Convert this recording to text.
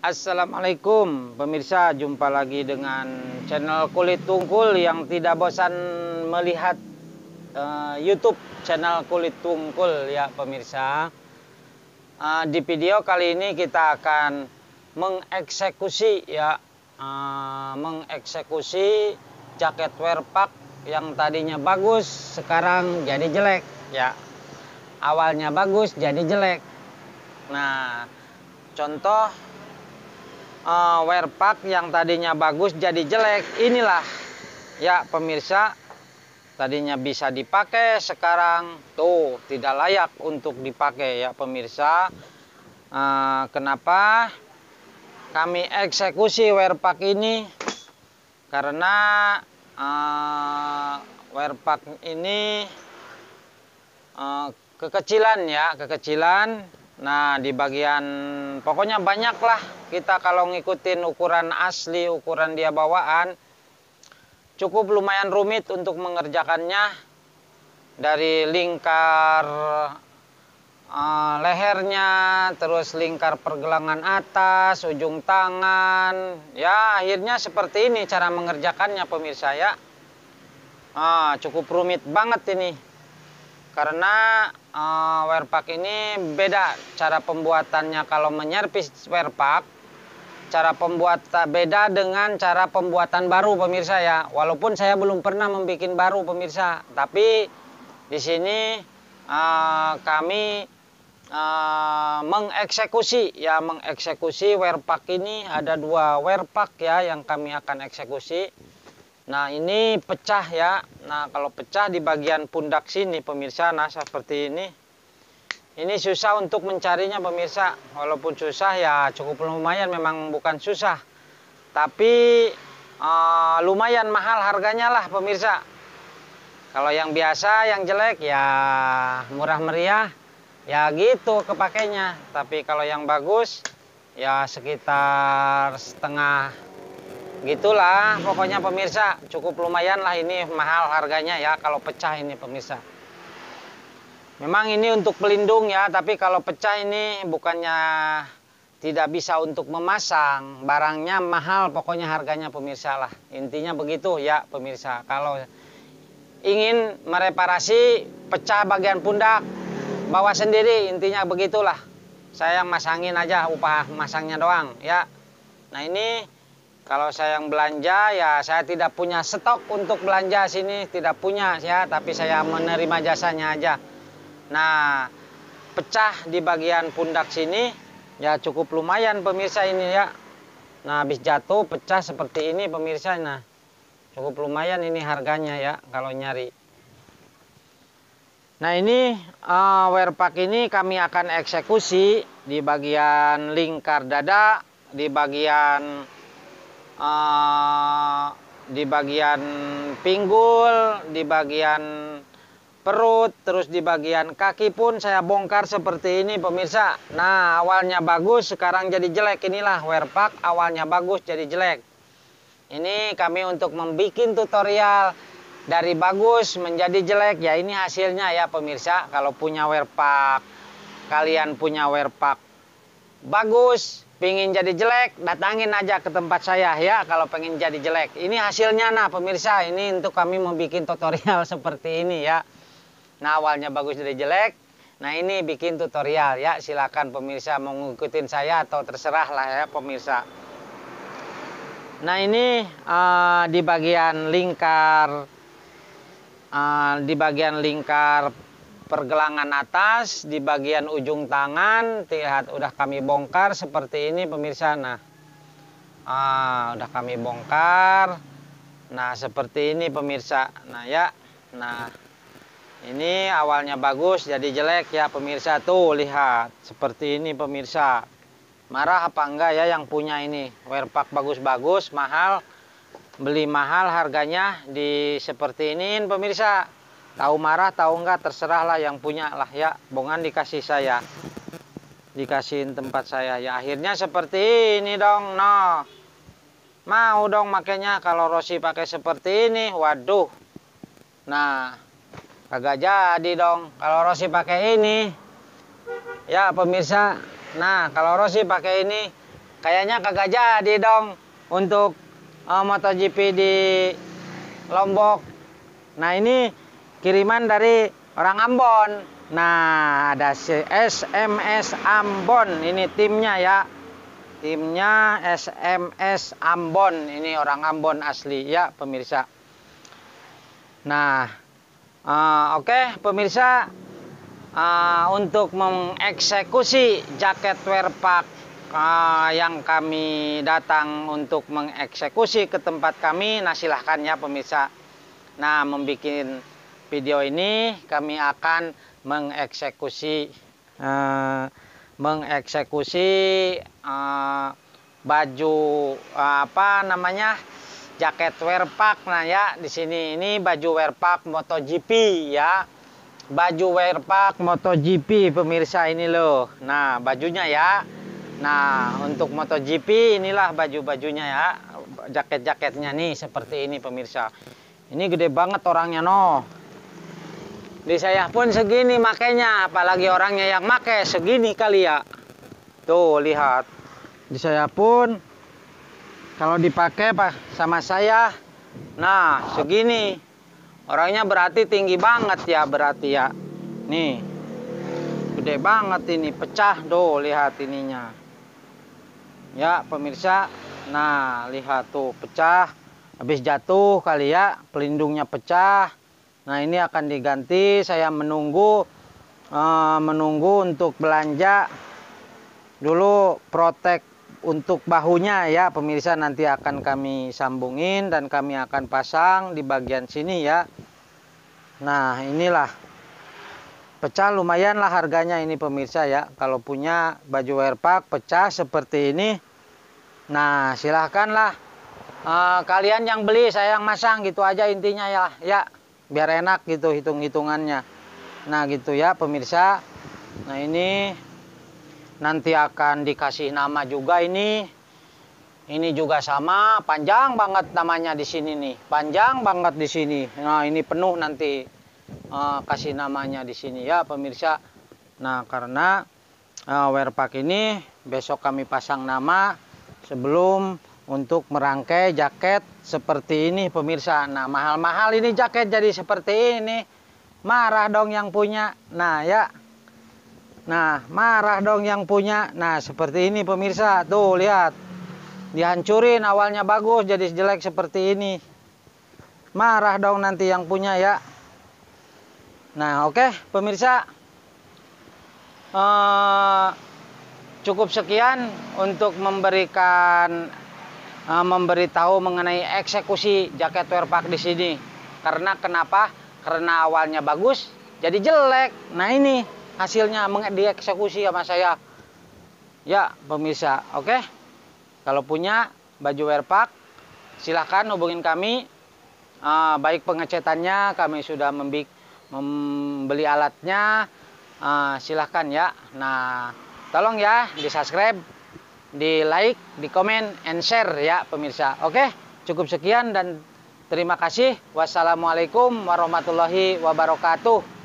Assalamualaikum pemirsa jumpa lagi dengan channel kulit tungkul yang tidak bosan melihat uh, YouTube channel kulit tungkul ya pemirsa uh, di video kali ini kita akan mengeksekusi ya uh, mengeksekusi jaket werpak yang tadinya bagus sekarang jadi jelek ya awalnya bagus jadi jelek nah contoh uh, wear pack yang tadinya bagus jadi jelek. Inilah ya pemirsa tadinya bisa dipakai sekarang tuh tidak layak untuk dipakai ya pemirsa. Uh, kenapa kami eksekusi wear pack ini? Karena uh, wear pack ini uh, kekecilan ya, kekecilan Nah di bagian pokoknya banyaklah kita kalau ngikutin ukuran asli ukuran dia bawaan cukup lumayan rumit untuk mengerjakannya dari lingkar uh, lehernya terus lingkar pergelangan atas ujung tangan ya akhirnya seperti ini cara mengerjakannya pemirsa ya uh, cukup rumit banget ini karena uh, eh, werpak ini beda cara pembuatannya. Kalau menyerpis werpak, cara pembuat beda dengan cara pembuatan baru pemirsa ya. Walaupun saya belum pernah membuat baru pemirsa, tapi di sini uh, kami uh, mengeksekusi ya mengeksekusi werpak ini ada dua werpak ya yang kami akan eksekusi. Nah ini pecah ya. Nah kalau pecah di bagian pundak sini pemirsa, nah seperti ini. Ini susah untuk mencarinya pemirsa. Walaupun susah ya cukup lumayan memang bukan susah. Tapi eh, lumayan mahal harganya lah pemirsa. Kalau yang biasa, yang jelek ya murah meriah. Ya gitu kepakainya. Tapi kalau yang bagus ya sekitar setengah gitulah pokoknya pemirsa cukup lumayan lah ini mahal harganya ya kalau pecah ini pemirsa memang ini untuk pelindung ya tapi kalau pecah ini bukannya tidak bisa untuk memasang barangnya mahal pokoknya harganya pemirsa lah intinya begitu ya pemirsa kalau ingin mereparasi pecah bagian pundak bawa sendiri intinya begitulah saya masangin aja upah masangnya doang ya nah ini kalau saya yang belanja ya saya tidak punya stok untuk belanja sini, tidak punya ya, tapi saya menerima jasanya aja. Nah, pecah di bagian pundak sini ya cukup lumayan pemirsa ini ya. Nah, habis jatuh pecah seperti ini pemirsa. Nah, cukup lumayan ini harganya ya kalau nyari. Nah, ini uh, wear pack ini kami akan eksekusi di bagian lingkar dada, di bagian uh, di bagian pinggul, di bagian perut, terus di bagian kaki pun saya bongkar seperti ini pemirsa. Nah, awalnya bagus, sekarang jadi jelek. Inilah wear pack, awalnya bagus jadi jelek. Ini kami untuk membuat tutorial dari bagus menjadi jelek. Ya, ini hasilnya ya pemirsa. Kalau punya wear pack, kalian punya wear pack bagus, Pingin jadi jelek, datangin aja ke tempat saya ya kalau pengen jadi jelek. Ini hasilnya nah pemirsa, ini untuk kami mau bikin tutorial seperti ini ya. Nah awalnya bagus jadi jelek, nah ini bikin tutorial ya. Silakan pemirsa mau saya atau terserah lah ya pemirsa. Nah ini uh, di bagian lingkar, uh, di bagian lingkar pergelangan atas di bagian ujung tangan lihat udah kami bongkar seperti ini pemirsa nah ah, udah kami bongkar nah seperti ini pemirsa nah ya nah ini awalnya bagus jadi jelek ya pemirsa tuh lihat seperti ini pemirsa marah apa enggak ya yang punya ini wear pack bagus-bagus mahal beli mahal harganya di seperti ini pemirsa Tahu marah, tahu enggak, terserah lah yang punya lah ya. Bongan dikasih saya. Dikasihin tempat saya. Ya akhirnya seperti ini dong. No. Mau dong makanya kalau Rosi pakai seperti ini. Waduh. Nah, kagak jadi dong. Kalau Rosi pakai ini. Ya pemirsa. Nah, kalau Rosi pakai ini. Kayaknya kagak jadi dong. Untuk uh, MotoGP di Lombok. Nah ini kiriman dari orang Ambon. Nah, ada SMS Ambon ini timnya ya. Timnya SMS Ambon ini orang Ambon asli ya pemirsa. Nah, uh, oke okay, pemirsa uh, untuk mengeksekusi jaket werpak uh, yang kami datang untuk mengeksekusi ke tempat kami, nah silahkan ya pemirsa. Nah, membuat video ini kami akan mengeksekusi uh, mengeksekusi uh, baju eh, apa namanya jaket werpak nah ya di sini ini baju werpak MotoGP ya baju werpak MotoGP pemirsa ini loh nah bajunya ya nah untuk MotoGP inilah baju-bajunya ya jaket-jaketnya nih seperti ini pemirsa ini gede banget orangnya noh di saya pun segini makainya, apalagi orangnya yang make segini kali ya. Tuh, lihat. Di saya pun kalau dipakai Pak sama saya. Nah, segini. Orangnya berarti tinggi banget ya, berarti ya. Nih. Gede banget ini, pecah tuh, lihat ininya. Ya, pemirsa. Nah, lihat tuh, pecah. Habis jatuh kali ya, pelindungnya pecah Nah ini akan diganti. Saya menunggu eh, menunggu untuk belanja dulu protek untuk bahunya ya pemirsa nanti akan kami sambungin dan kami akan pasang di bagian sini ya nah inilah pecah lumayan lah harganya ini pemirsa ya kalau punya baju wear pecah seperti ini nah silahkanlah uh, kalian yang beli saya yang masang gitu aja intinya ya ya biar enak gitu hitung-hitungannya nah gitu ya pemirsa nah ini nanti akan dikasih nama juga ini ini juga sama panjang banget namanya di sini nih panjang banget di sini nah ini penuh nanti uh, kasih namanya di sini ya pemirsa nah karena uh, eh, pack ini besok kami pasang nama sebelum untuk merangkai jaket seperti ini pemirsa. Nah, mahal-mahal ini jaket jadi seperti ini. Marah dong yang punya. Nah, ya. Nah, marah dong yang punya. Nah, seperti ini pemirsa. Tuh, lihat. Dihancurin awalnya bagus jadi jelek seperti ini. Marah dong nanti yang punya ya. Nah, oke okay, pemirsa. Uh, cukup sekian untuk memberikan uh, memberitahu mengenai eksekusi jaket pack di sini. Karena kenapa? Karena awalnya bagus, jadi jelek. Nah ini hasilnya dieksekusi sama saya. Ya pemirsa, oke? Okay? Kalau punya baju pack, silahkan hubungin kami. Uh, baik pengecetannya, kami sudah membik, membeli alatnya. Uh, silahkan ya. Nah, tolong ya di subscribe di like, di komen, and share ya pemirsa. Oke, cukup sekian dan terima kasih. Wassalamualaikum warahmatullahi wabarakatuh.